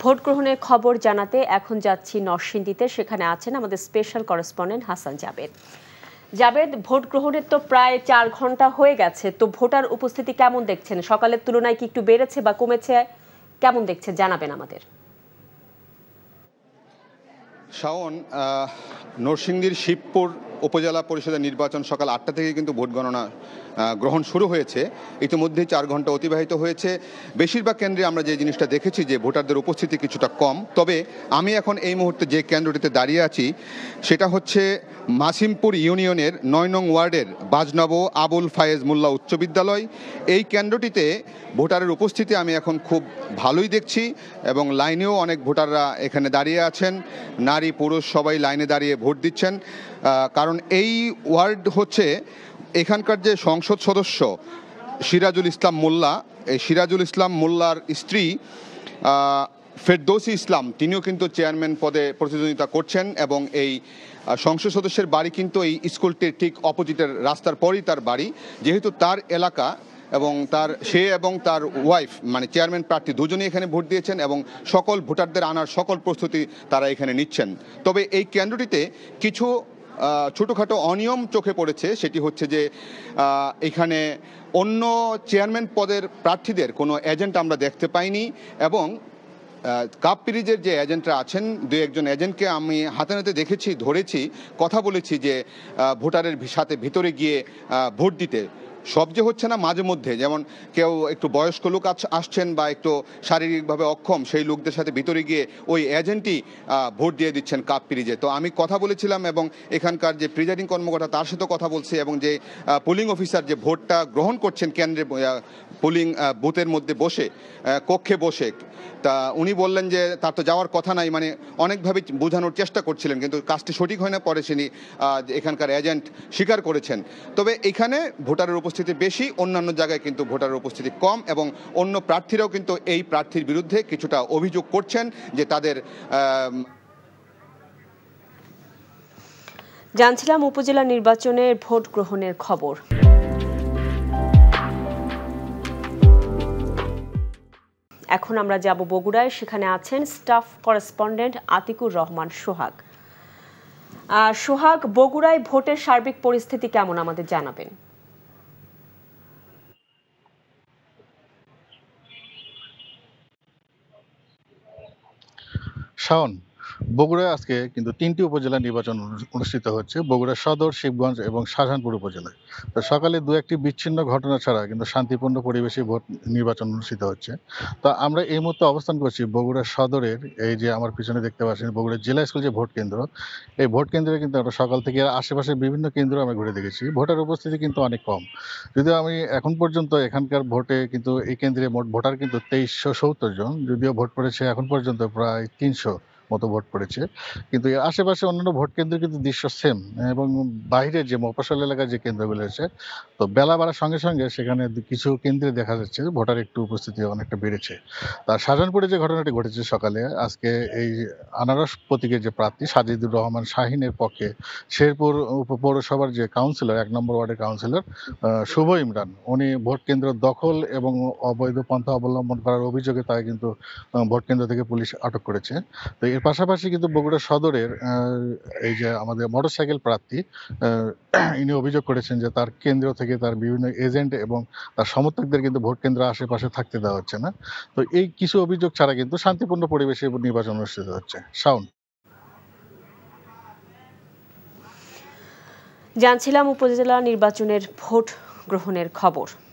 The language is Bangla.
ভোট গ্রহণের খবর জানাতে এখন যাচ্ছি নরসিংদীতে সেখানে আছেন আমাদের special correspondent Hasan Javed Javed vote গ্রহণের তো প্রায় চার ঘন্টা হয়ে গেছে তো ভোটার উপস্থিতি কেমন দেখছেন সকালের তুলনায় কি একটু বেড়েছে বা কমেছে কেমন দেখছেন জানাবেন আমাদের শাওন নরসিংদীর শিবপুর উপজেলা পরিষদের নির্বাচন সকাল আটটা থেকে কিন্তু ভোট গণনা গ্রহণ শুরু হয়েছে ইতিমধ্যেই চার ঘন্টা অতিবাহিত হয়েছে বেশিরভাগ কেন্দ্রে আমরা যে জিনিসটা দেখেছি যে ভোটারদের উপস্থিতি কিছুটা কম তবে আমি এখন এই মুহূর্তে যে কেন্দ্রটিতে দাঁড়িয়ে আছি সেটা হচ্ছে মাসিমপুর ইউনিয়নের নয় নং ওয়ার্ডের বাজনব আবুল ফায়েজ মোল্লা উচ্চ বিদ্যালয় এই কেন্দ্রটিতে ভোটারের উপস্থিতি আমি এখন খুব ভালোই দেখছি এবং লাইনেও অনেক ভোটাররা এখানে দাঁড়িয়ে আছেন নারী পুরুষ সবাই লাইনে দাঁড়িয়ে ভোট দিচ্ছেন কারণ এই ওয়ার্ড হচ্ছে এখানকার যে সংসদ সদস্য সিরাজুল ইসলাম মোল্লা এই সিরাজুল ইসলাম মোল্লার স্ত্রী ফেরদৌসি ইসলাম তিনিও কিন্তু চেয়ারম্যান পদে প্রতিদ্বন্দ্বিতা করছেন এবং এই সংসদ সদস্যের বাড়ি কিন্তু এই স্কুলটির ঠিক অপোজিটের রাস্তার পরই তার বাড়ি যেহেতু তার এলাকা এবং তার সে এবং তার ওয়াইফ মানে চেয়ারম্যান প্রার্থী দুজনেই এখানে ভোট দিয়েছেন এবং সকল ভোটারদের আনার সকল প্রস্তুতি তারা এখানে নিচ্ছেন তবে এই কেন্দ্রটিতে কিছু ছোটোখাটো অনিয়ম চোখে পড়েছে সেটি হচ্ছে যে এখানে অন্য চেয়ারম্যান পদের প্রার্থীদের কোনো এজেন্ট আমরা দেখতে পাইনি এবং কাপ পিরিজের যে এজেন্টরা আছেন দু একজন এজেন্টকে আমি হাতে নাতে দেখেছি ধরেছি কথা বলেছি যে ভোটারের সাথে ভিতরে গিয়ে ভোট দিতে সব যে হচ্ছে না মাঝে মধ্যে যেমন কেউ একটু বয়স্ক লোক আসছেন বা একটু শারীরিকভাবে অক্ষম সেই লোকদের সাথে ভিতরে গিয়ে ওই এজেন্টই ভোট দিয়ে দিচ্ছেন কাপ পিরিজে তো আমি কথা বলেছিলাম এবং এখানকার যে প্রিজাইডিং কর্মকর্তা তার সাথে কথা বলছি এবং যে পোলিং অফিসার যে ভোটটা গ্রহণ করছেন কেন্দ্রে পুলিং বুথের মধ্যে বসে কক্ষে বসে তা উনি বললেন যে তার তো যাওয়ার কথা নাই মানে অনেকভাবে বোঝানোর চেষ্টা করছিলেন কিন্তু কাজটি সঠিক হয় না পরে তিনি এখানকার এজেন্ট স্বীকার করেছেন তবে এখানে ভোটারের উপস্থিতি বেশি অন্যান্য জায়গায় কিন্তু ভোটারের উপস্থিতি কম এবং অন্য প্রার্থীরাও কিন্তু এই প্রার্থীর বিরুদ্ধে কিছুটা অভিযোগ করছেন যে তাদের জানছিলাম উপজেলা নির্বাচনের ভোট গ্রহণের খবর এখন আমরা যাব বগুড়ায় সেখানে আছেন স্টাফ করেসপন্ডেন্ট আতিকুর রহমান সোহাগ সোহাগ বগুড়ায় ভোটের সার্বিক পরিস্থিতি কেমন আমাদের জানাবেন শাওন বগুড়ায় আজকে কিন্তু তিনটি উপজেলা নির্বাচন অনুষ্ঠিত হচ্ছে বগুড়া সদর শিবগঞ্জ এবং শাহজাহানপুর উপজেলায় তো সকালে দু একটি বিচ্ছিন্ন ঘটনা ছাড়া কিন্তু শান্তিপূর্ণ পরিবেশে ভোট নির্বাচন অনুষ্ঠিত হচ্ছে তো আমরা এই মুহূর্তে অবস্থান করছি বগুড়া সদরের এই যে আমার পিছনে দেখতে পাচ্ছেন বগুড়া জেলা স্কুল যে ভোট কেন্দ্র এই ভোট কেন্দ্রে কিন্তু আমরা সকাল থেকে আশেপাশে বিভিন্ন কেন্দ্র আমরা ঘুরে দেখেছি ভোটার উপস্থিতি কিন্তু অনেক কম যদিও আমি এখন পর্যন্ত এখানকার ভোটে কিন্তু এই কেন্দ্রে মোট ভোটার কিন্তু তেইশশো সত্তর জন যদিও ভোট পড়েছে এখন পর্যন্ত প্রায় তিনশো মতো ভোট পড়েছে কিন্তু এর আশেপাশে অন্যান্য ভোট কেন্দ্রে কিন্তু দৃশ্য সেম এবং বাইরে যে মফসল এলাকার যে কেন্দ্রগুলো রয়েছে তো বেলা বাড়ার সঙ্গে সঙ্গে সেখানে কিছু কেন্দ্রে দেখা যাচ্ছে যে ভোটার একটু উপস্থিতি অনেকটা বেড়েছে তার শাহজাহানপুরে যে ঘটনাটি ঘটেছে সকালে আজকে এই আনারস প্রতীকের যে প্রার্থী সাজিদুর রহমান শাহিনের পক্ষে শেরপুর পৌরসভার যে কাউন্সিলর এক নম্বর ওয়ার্ডের কাউন্সিলর শুভ ইমরান উনি ভোট কেন্দ্র দখল এবং অবৈধ পন্থা অবলম্বন করার অভিযোগে তাকে কিন্তু ভোট কেন্দ্র থেকে পুলিশ আটক করেছে তো এর পাশাপাশি কিন্তু বগুড়া সদরের এই যে আমাদের মোটরসাইকেল প্রার্থী ইনি অভিযোগ করেছেন যে তার কেন্দ্র থেকে তার বিভিন্ন এজেন্ট এবং তার সমর্থকদের কিন্তু ভোট কেন্দ্র আশেপাশে থাকতে দেওয়া হচ্ছে না তো এই কিছু অভিযোগ ছাড়া কিন্তু শান্তিপূর্ণ পরিবেশে নির্বাচন অনুষ্ঠিত হচ্ছে সাউন্ড জানছিলাম উপজেলা নির্বাচনের ভোট গ্রহণের খবর